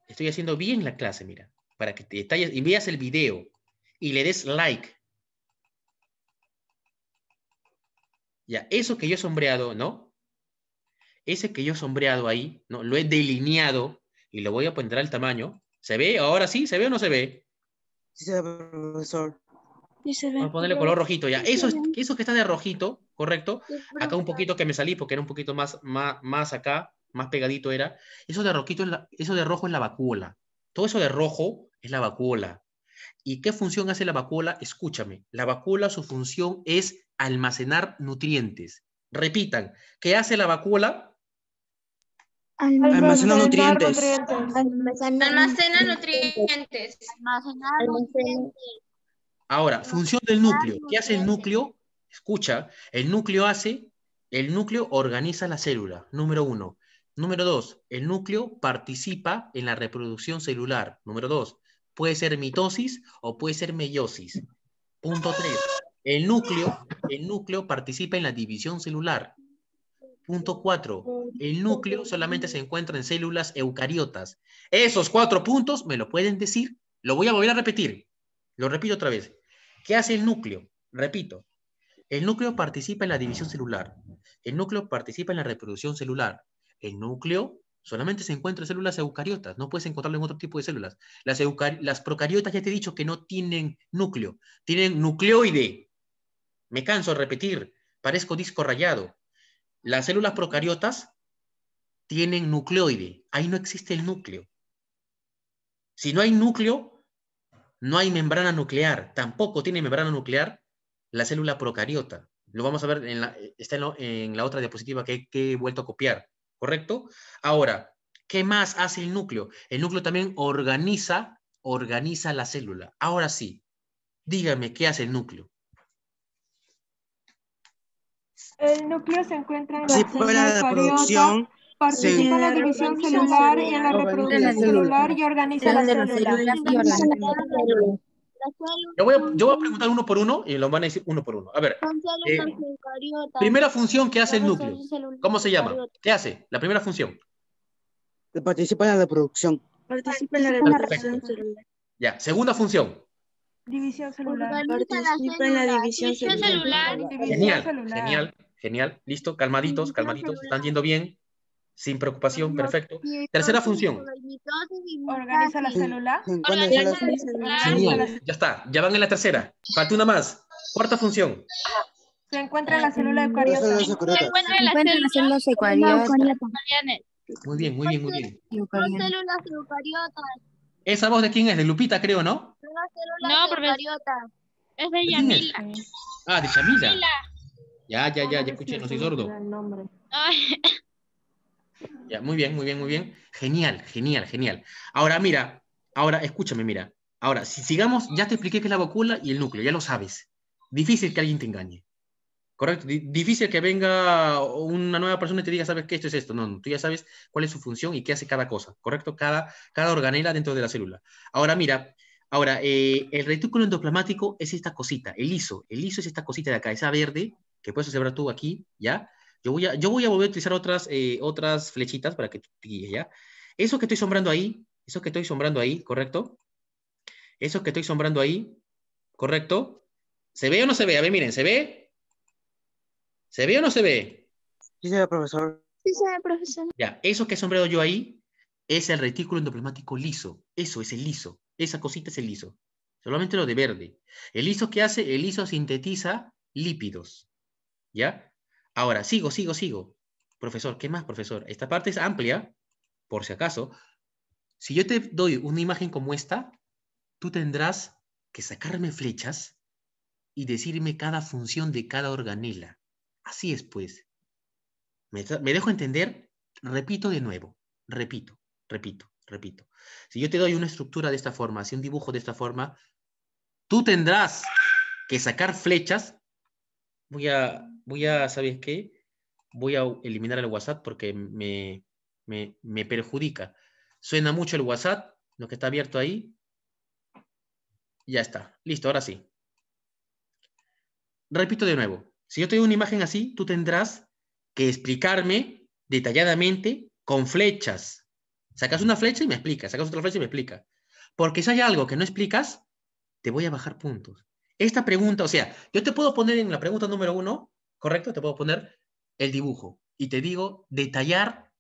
estoy haciendo bien la clase, mira, para que te detalles y veas el video y le des like. Ya, eso que yo he sombreado, ¿no? Ese que yo he sombreado ahí, ¿no? Lo he delineado y lo voy a poner al tamaño. ¿Se ve? ¿Ahora sí? ¿Se ve o no se ve? Sí se ve, profesor. Sí se ve. Vamos a ponerle color rojito ya. Eso, eso que está de rojito ¿correcto? Acá un poquito que me salí porque era un poquito más, más, acá, más pegadito era. Eso de, roquito la, eso de rojo es la vacuola. Todo eso de rojo es la vacuola. ¿Y qué función hace la vacuola? Escúchame, la vacuola su función es almacenar nutrientes. Repitan, ¿qué hace la vacuola? Almacena nutrientes. Almacena nutrientes. Ahora, función del núcleo. ¿Qué hace el núcleo? Escucha, el núcleo hace, el núcleo organiza la célula, número uno. Número dos, el núcleo participa en la reproducción celular. Número dos, puede ser mitosis o puede ser meiosis. Punto tres, el núcleo, el núcleo participa en la división celular. Punto cuatro, el núcleo solamente se encuentra en células eucariotas. Esos cuatro puntos me lo pueden decir. Lo voy a volver a repetir. Lo repito otra vez. ¿Qué hace el núcleo? Repito, el núcleo participa en la división celular. El núcleo participa en la reproducción celular. El núcleo solamente se encuentra en células eucariotas. No puedes encontrarlo en otro tipo de células. Las, las procariotas ya te he dicho que no tienen núcleo. Tienen nucleoide. Me canso de repetir. Parezco disco rayado. Las células procariotas tienen nucleoide. Ahí no existe el núcleo. Si no hay núcleo, no hay membrana nuclear. Tampoco tiene membrana nuclear la célula procariota. Lo vamos a ver, en la, está en, la otra diapositiva que, he vuelto a copiar, ¿correcto? Ahora, ¿Qué más hace el núcleo? El núcleo también organiza, organiza la célula. Ahora sí, dígame, ¿qué hace el núcleo? El núcleo se encuentra en la, sí, célula la producción, participa en la división celular y en la reproducción celular y organiza la célula. Yo voy, a, preguntar uno por uno y lo van a decir uno por uno. A ver. Eh, primera función que hace el núcleo. ¿Cómo se llama? ¿Qué hace? La primera función. Participa en la producción. Participa en la reproducción celular. Ya. Segunda función. División celular. Participa en la división celular. Genial, genial, genial. Listo, calmaditos, calmaditos. Están yendo bien. Sin preocupación, perfecto. Tercera función. Organiza la célula. ya está, ya van en la tercera. Falta una más. Cuarta función. Se encuentra en la célula eucariota. Se encuentra en la célula eucariota. Muy bien, muy bien, muy bien. células eucariotas. ¿Esa voz de quién es? De Lupita, creo, ¿no? No, eucariotas. Es de Yamila. Ah, de Yamila. Ya, ya, ya, ya escuché, no soy sordo. Ay. muy bien, muy bien, muy bien. Genial, genial, genial. Ahora, mira, ahora, escúchame, mira. Ahora, si sigamos, ya te expliqué qué es la vacuola y el núcleo, ya lo sabes. Difícil que alguien te engañe. Correcto. Difícil que venga una nueva persona y te diga, sabes que esto es esto. No, tú ya sabes cuál es su función y qué hace cada cosa. Correcto. Cada, organela dentro de la célula. Ahora, mira, ahora, eh, el retículo endoplasmático es esta cosita, el liso. El liso es esta cosita de acá, esa verde que puedes observar tú aquí, ¿ya? Yo voy a, volver a utilizar otras, eh, otras flechitas para que te guíes, ¿ya? Eso que estoy sombrando ahí, eso que estoy sombrando ahí, ¿correcto? Eso que estoy sombrando ahí, ¿correcto? ¿Se ve o no se ve? A ver, miren, ¿se ve? ¿Se ve o no se ve? Sí señor profesor. Sí señor profesor. Ya, eso que he sombreado yo ahí es el retículo endoplasmático liso. Eso es el liso. Esa cosita es el liso. Solamente lo de verde. El liso que hace, el liso sintetiza lípidos. ¿Ya? Ahora, sigo, sigo, sigo. Profesor, ¿qué más, profesor? Esta parte es amplia, por si acaso. Si yo te doy una imagen como esta, tú tendrás que sacarme flechas y decirme cada función de cada organela. Así es, pues. ¿Me, me dejo entender? Repito de nuevo. Repito, repito, repito. Si yo te doy una estructura de esta forma, si un dibujo de esta forma, tú tendrás que sacar flechas voy a, voy a, ¿sabes qué? Voy a eliminar el WhatsApp porque me, me, perjudica. Suena mucho el WhatsApp, lo que está abierto ahí. Ya está, listo, ahora sí. Repito de nuevo, si yo te doy una imagen así, tú tendrás que explicarme detalladamente con flechas. Sacas una flecha y me explicas, sacas otra flecha y me explica. Porque si hay algo que no explicas, te voy a bajar puntos. Esta pregunta, o sea, yo te puedo poner en la pregunta número uno, ¿correcto? Te puedo poner el dibujo y te digo detallar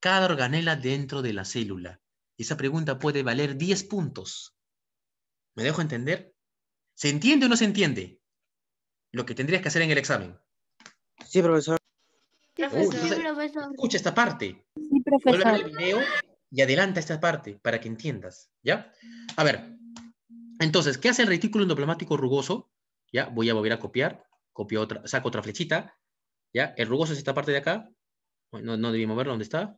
cada organela dentro de la célula. Esa pregunta puede valer 10 puntos. ¿Me dejo entender? ¿Se entiende o no se entiende? Lo que tendrías que hacer en el examen. Sí, profesor. Escucha esta parte. Sí, profesor. video y adelanta esta parte para que entiendas, ¿ya? A ver, entonces, ¿qué hace el retículo endoplasmático rugoso? Ya, voy a volver a copiar, copio otra, saco otra flechita, ya, el rugoso es esta parte de acá, no, no debí moverlo, ¿dónde está?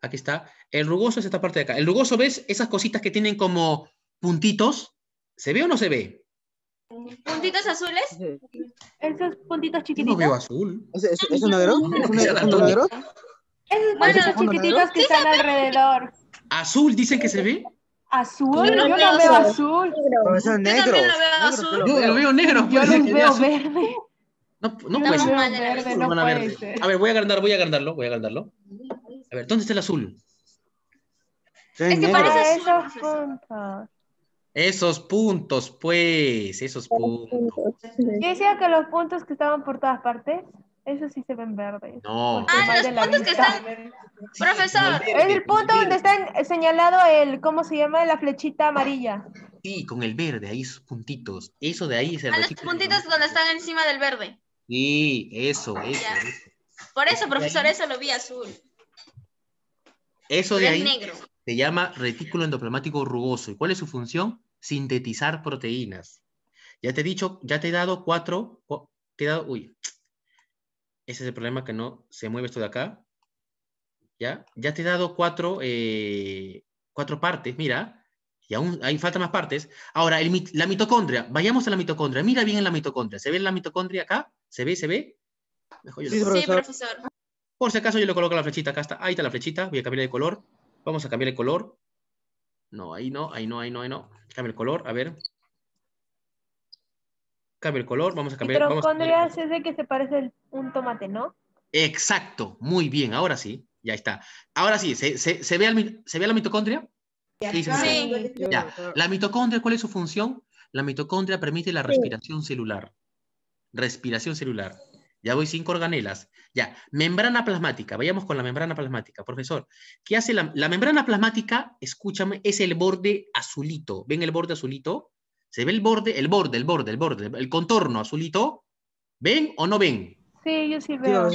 Aquí está, el rugoso es esta parte de acá. El rugoso, ¿ves? Esas cositas que tienen como puntitos, ¿se ve o no se ve? ¿Puntitos azules? Esos puntitos chiquititos. No veo azul. ¿Es, un negro? ¿Es un, Esos chiquititos que están alrededor. ¿Azul dicen que se ve? Azul, yo, no, veo, azul. Yo, lo veo negro. Yo pues, lo veo verde. No, no, no puede no puede A ver, voy a agrandar, voy a agrandarlo, voy a agrandarlo. A ver, ¿dónde está el azul? es, que parece esos puntos. Esos puntos, pues, esos puntos. decía que los puntos que estaban por todas partes. Esos sí se ven verdes. No. Ah, los puntos que están. Profesor. es el punto donde está eh, señalado el, ¿cómo se llama? La flechita amarilla. Sí, con el verde, ahí esos puntitos. Eso de ahí se Ah, los puntitos donde están encima del verde. Sí, eso, ah, eso. Por eso, profesor, eso lo vi azul. Eso de ahí se llama retículo endoplasmático rugoso. ¿Y cuál es su función? Sintetizar proteínas. Ya te he dicho, ya te he dado cuatro, te he dado, uy, ese es el problema que no se mueve esto de acá. ¿Ya? Ya te he dado cuatro, eh, cuatro partes, mira. Y aún hay falta más partes. Ahora, la mitocondria. Vayamos a la mitocondria. Mira bien en la mitocondria. ¿Se ve la mitocondria acá? ¿Se ve? ¿Se ve? sí, profesor. Por si acaso yo le coloco la flechita. Acá está. Ahí está la flechita. Voy a cambiar de color. Vamos a cambiar el color. No, ahí no, ahí no, ahí no, ahí no. Cambia el color. A ver cambia el color, vamos a cambiar. Mitocondrias es de que se parece un tomate, ¿no? Exacto, muy bien, ahora sí, ya está. Ahora sí, ¿se, ve, ¿se la mitocondria? Sí. La mitocondria, ¿cuál es su función? La mitocondria permite la respiración celular. Respiración celular. Ya voy cinco organelas. Ya, membrana plasmática. Vayamos con la membrana plasmática, profesor. ¿Qué hace la, la membrana plasmática? Escúchame, es el borde azulito. ¿Ven el borde azulito? ¿Se ve el borde? El borde, el borde, el borde, el contorno azulito. ¿Ven o no ven? Sí, yo sí veo.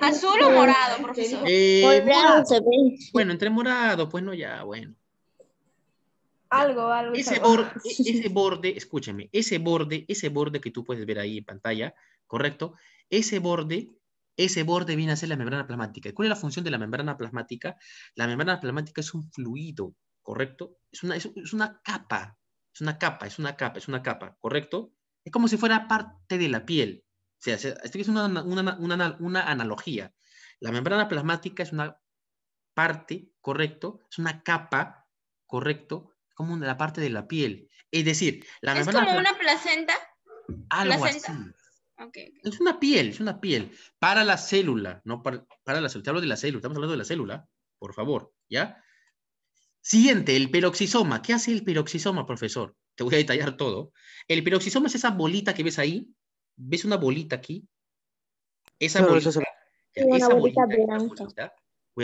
¿Azul o morado, profesor? Eh, bueno, entre morado, pues no, ya, bueno. Algo, algo. E-, ese borde, escúcheme, ese borde, ese borde que tú puedes ver ahí en pantalla, ¿correcto? Ese borde, ese borde viene a ser la membrana plasmática. ¿Y cuál es la función de la membrana plasmática? La membrana plasmática es un fluido, ¿correcto? Es es una capa, es una capa, es una capa, es una capa, ¿correcto? Es como si fuera parte de la piel. O sea, esto es una, analogía. La membrana plasmática es una parte, ¿correcto? Es una capa, ¿correcto? Como la parte de la piel. Es decir, la membrana... ¿Es como una placenta? Algo así. Es una piel, es una piel. Para la célula, no para, para la célula. Te hablo de la célula, estamos hablando de la célula, por favor, ¿ya? Siguiente, el peroxisoma. ¿Qué hace el peroxisoma, profesor? Te voy a detallar todo. El peroxisoma es esa bolita que ves ahí. ¿Ves una bolita aquí? Esa bolita. esa bolita, Voy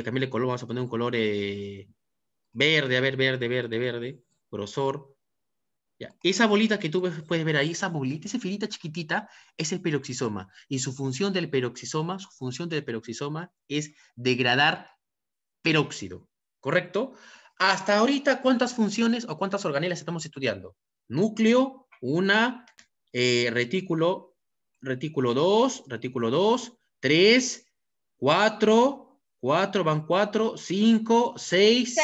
a cambiarle color. Vamos a poner un color eh, verde. A ver, verde, verde, verde. Grosor. Ya. Esa bolita que tú puedes ver ahí, esa bolita, esa filita chiquitita, es el peroxisoma. Y su función del peroxisoma, su función del peroxisoma es degradar peróxido. ¿Correcto? Hasta ahorita, ¿cuántas funciones o cuántas organelas estamos estudiando? Núcleo, una, eh, retículo, retículo 2, retículo 2, 3, 4, 4, van 4, 5, 6,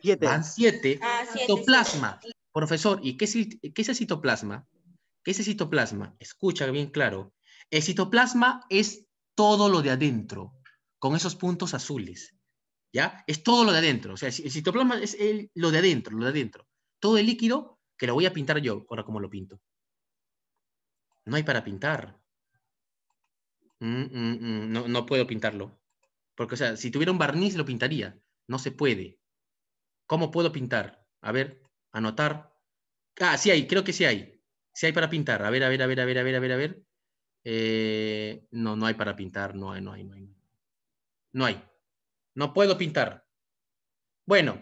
siete, Van 7. Ah, citoplasma. Profesor, ¿y qué es el citoplasma? ¿Qué es el citoplasma? Escucha bien claro. El citoplasma es todo lo de adentro, con esos puntos azules. ¿ya? Es todo lo de adentro, o sea, el citoplasma es lo de adentro, lo de adentro. Todo el líquido que lo voy a pintar yo, ahora como lo pinto. No hay para pintar. Mm, mm, mm, no, puedo pintarlo. Porque, o sea, si tuviera un barniz lo pintaría. No se puede. ¿Cómo puedo pintar? A ver, anotar. Ah, sí hay, creo que sí hay. Sí hay para pintar. A ver, a ver, a ver, a ver, a ver, a ver, a ver. Eh, no, no hay para pintar, no hay, no hay, no hay. No hay. No puedo pintar. Bueno,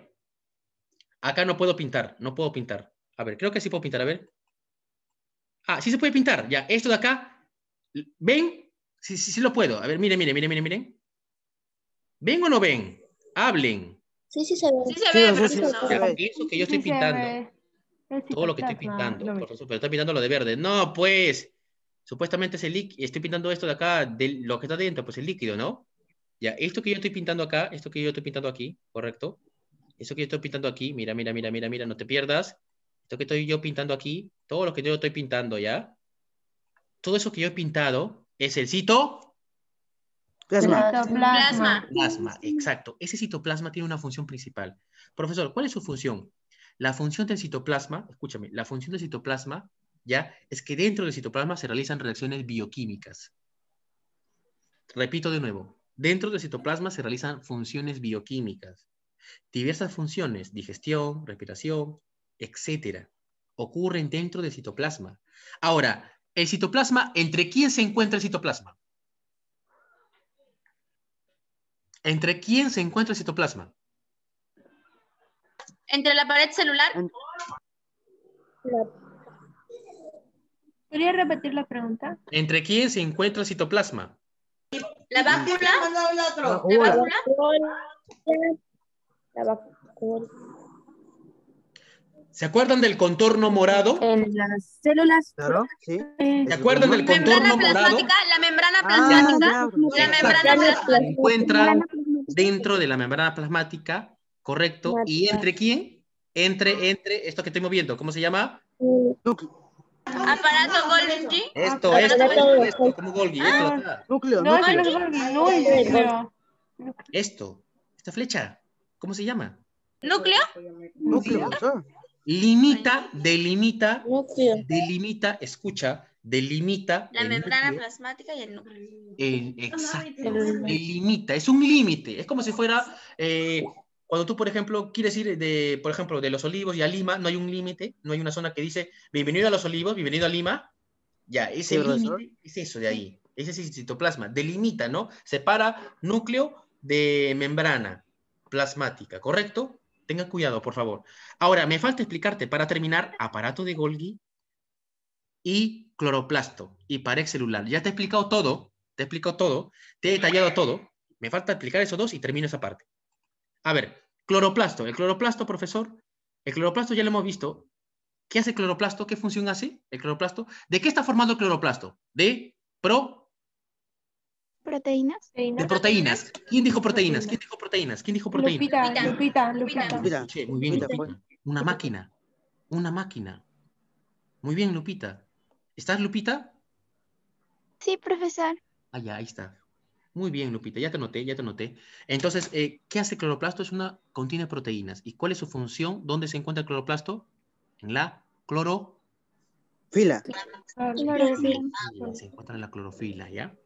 acá no puedo pintar, no puedo pintar. A ver, creo que sí puedo pintar, a ver. Ah, sí se puede pintar, ya. Esto de acá, ¿ven? Sí, sí, lo puedo. A ver, miren, miren, miren, miren, miren. ¿Ven o no ven? Hablen. Sí, sí se ve. Sí se ve, Eso que yo estoy pintando. Todo lo que estoy pintando, Por supuesto, pero estoy pintando lo de verde. No, pues, supuestamente es el líquido, estoy pintando esto de acá, de lo que está dentro, pues el líquido, ¿no? Ya, esto que yo estoy pintando acá, esto que yo estoy pintando aquí, ¿correcto? Esto que yo estoy pintando aquí, mira, mira, mira, mira, mira, no te pierdas. Esto que estoy yo pintando aquí, todo lo que yo estoy pintando, ¿ya? Todo eso que yo he pintado es el cito... Plasma. Plasma. exacto. Ese citoplasma tiene una función principal. Profesor, ¿cuál es su función? La función del citoplasma, escúchame, la función del citoplasma, ¿ya? Es que dentro del citoplasma se realizan reacciones bioquímicas. Repito de nuevo, Dentro del citoplasma se realizan funciones bioquímicas. Diversas funciones, digestión, respiración, etcétera, ocurren dentro del citoplasma. Ahora, el citoplasma, ¿entre quién se encuentra el citoplasma? ¿Entre quién se encuentra el citoplasma? ¿Entre la pared celular? ¿Quería repetir la pregunta? ¿Entre quién se encuentra el citoplasma? ¿La bácula? ¿La vacuna. ¿La bácula? ¿Se acuerdan del contorno morado? En las células. Eh, ¿Se acuerdan del contorno morado? La membrana plasmática. la membrana ah, plasmática. Se encuentra dentro de la membrana plasmática, correcto. ¿Y entre quién? Entre, entre, esto que estoy moviendo, ¿cómo se llama? Eh, Aparato ah, Golgi. Esto, ah, esto, esto, esto, como Golgi. Ah. esto, núcleo, no, núcleo. No, no, núcleo. Esto, esta flecha, ¿cómo se llama? ¿Núcleo? Núcleo, Limita, delimita, delimita, escucha, delimita. La membrana plasmática y el núcleo. exacto, delimita, es un límite, es como si fuera eh, cuando tú, por ejemplo, quieres ir de, por ejemplo, de Los Olivos y a Lima, no hay un límite, no hay una zona que dice, bienvenido a Los Olivos, bienvenido a Lima. Ya, ese límite es eso de ahí, ese es citoplasma, delimita, ¿no? Separa núcleo de membrana plasmática, ¿correcto? Tengan cuidado, por favor. Ahora, me falta explicarte, para terminar, aparato de Golgi y cloroplasto y pared celular. Ya te he explicado todo, te he explicado todo, te he detallado todo. Me falta explicar esos dos y termino esa parte. A ver, Cloroplasto. El cloroplasto, profesor, el cloroplasto ya lo hemos visto. ¿Qué hace el cloroplasto? ¿Qué función hace el cloroplasto? ¿De qué está formado el cloroplasto? De pro... Proteínas. De proteínas. ¿Quién dijo proteínas? ¿Quién dijo proteínas? ¿Quién dijo proteínas? Lupita, Lupita, Lupita. muy bien, Lupita. Pues. Una máquina. Una máquina. Muy bien, Lupita. ¿Estás, Lupita? Sí, profesor. Ah, ya, ahí está. Muy bien, Lupita, ya te noté, ya te noté. Entonces, eh, ¿qué hace el cloroplasto? Es una, contiene proteínas. ¿Y cuál es su función? ¿Dónde se encuentra el cloroplasto? En la clorofila. Se encuentra en la clorofila, ¿ya?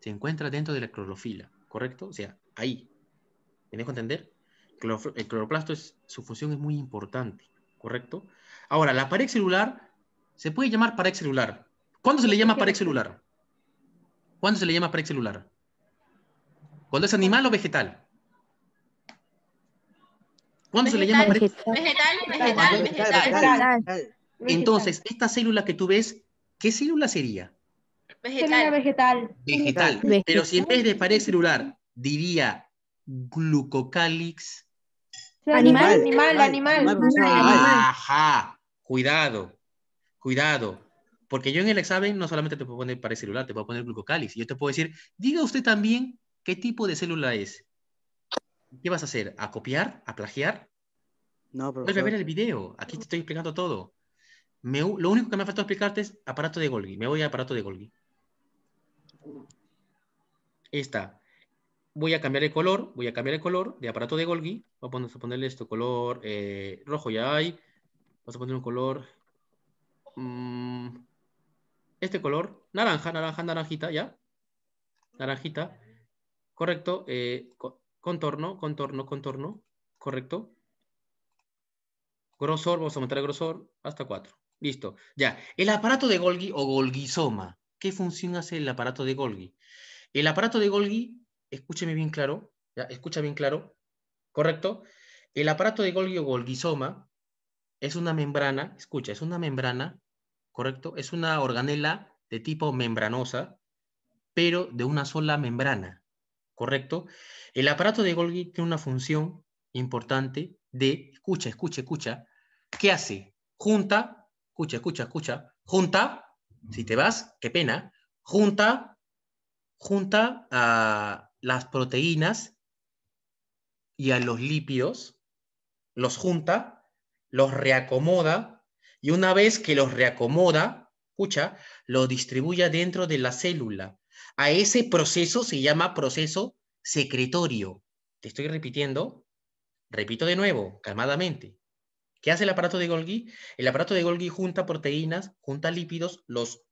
Se encuentra dentro de la clorofila, ¿correcto? O sea, ahí. ¿Me dejo entender? El cloroplasto, es, su función es muy importante, ¿correcto? Ahora, la pared celular, se puede llamar pared celular. ¿Cuándo se le llama pared celular? ¿Cuándo se le llama pared celular? ¿Cuándo es animal o vegetal. ¿Cuándo se le llama vegetal? Vegetal, vegetal, Entonces, esta célula que tú ves, ¿qué célula sería? Vegetal. Vegetal. vegetal. Pero si en vez de pared celular diría glucocálix. Animal, animal, animal. Ajá, cuidado, cuidado. Porque yo en el examen no solamente te puedo poner pared celular, te puedo poner glucocálix. Yo te puedo decir, diga usted también ¿Qué tipo de célula es? ¿Qué vas a hacer? ¿A copiar? ¿A plagiar? No, pero. Vuelve a ver el video. Aquí te estoy explicando todo. lo único que me ha faltado explicarte es aparato de Golgi. Me voy a aparato de Golgi. está. Voy a cambiar el color. Voy a cambiar el color de aparato de Golgi. Vamos a ponerle esto color eh, rojo. Ya hay. Vamos a poner un color. Mm, este color. Naranja, naranja, naranjita. Ya. Naranjita correcto, eh, contorno, contorno, contorno, correcto. Grosor, vamos a aumentar el grosor hasta 4. Listo, ya. El aparato de Golgi o Golgisoma. ¿Qué función hace el aparato de Golgi? El aparato de Golgi, escúcheme bien claro, ya, escucha bien claro, correcto. El aparato de Golgi o Golgisoma es una membrana, escucha, es una membrana, correcto, es una organela de tipo membranosa, pero de una sola membrana. ¿correcto? El aparato de Golgi tiene una función importante de, escucha, escucha, escucha, ¿qué hace? Junta, escucha, escucha, escucha, junta, si te vas, qué pena, junta, junta a las proteínas y a los lípidos, los junta, los reacomoda, y una vez que los reacomoda, escucha, los distribuye dentro de la célula a ese proceso se llama proceso secretorio. Te estoy repitiendo, repito de nuevo, calmadamente. ¿Qué hace el aparato de Golgi? El aparato de Golgi junta proteínas, junta lípidos, los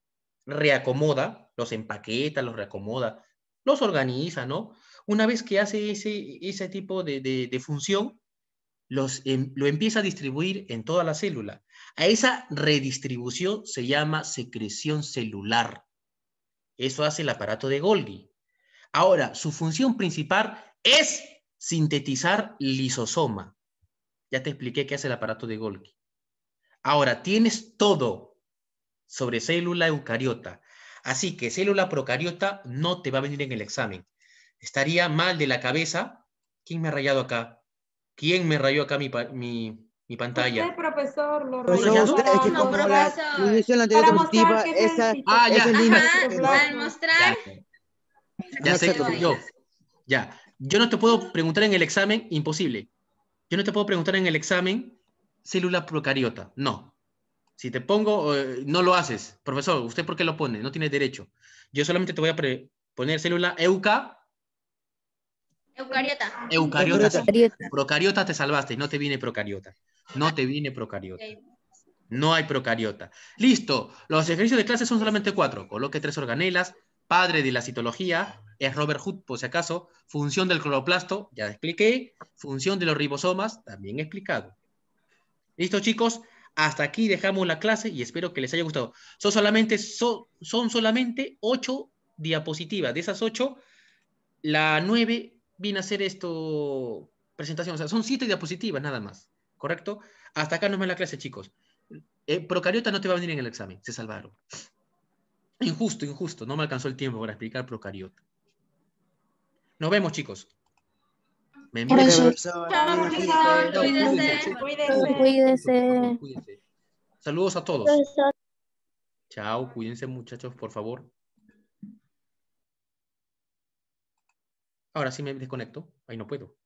reacomoda, los empaqueta, los reacomoda, los organiza, ¿no? Una vez que hace ese, ese tipo de, función, los, em, lo empieza a distribuir en toda la célula. A esa redistribución se llama secreción celular. Eso hace el aparato de Golgi. Ahora, su función principal es sintetizar lisosoma. Ya te expliqué qué hace el aparato de Golgi. Ahora, tienes todo sobre célula eucariota. Así que célula procariota no te va a venir en el examen. Estaría mal de la cabeza. ¿Quién me ha rayado acá? ¿Quién me rayó acá mi, mi, mi pantalla. profesor, no, profesor. ah, ya. mostrar. Ya, sé, yo. Ya. Yo no te puedo preguntar en el examen, imposible. Yo no te puedo preguntar en el examen célula procariota, no. Si te pongo, eh, no lo haces. Profesor, ¿usted por qué lo pone? No tiene derecho. Yo solamente te voy a poner célula euca Eucariota. Eucariota. Procariota te salvaste, no te viene procariota. No te viene procariota. No hay procariota. Listo. Los ejercicios de clase son solamente cuatro. Coloque tres organelas. Padre de la citología es Robert Hood, por si acaso. Función del cloroplasto, ya expliqué. Función de los ribosomas, también explicado. Listo, chicos. Hasta aquí dejamos la clase y espero que les haya gustado. Son solamente, son, solamente ocho diapositivas. De esas ocho, la nueve viene a ser esto presentación. O sea, son siete diapositivas nada más. ¿correcto? Hasta acá en la clase, chicos. Eh, procariota no te va a venir en el examen, se salvaron. Injusto, injusto, no me alcanzó el tiempo para explicar procariota. Nos vemos, chicos. Me envío. Saludos a todos. Chao, cuídense muchachos, por favor. Ahora sí me desconecto. Ahí no puedo.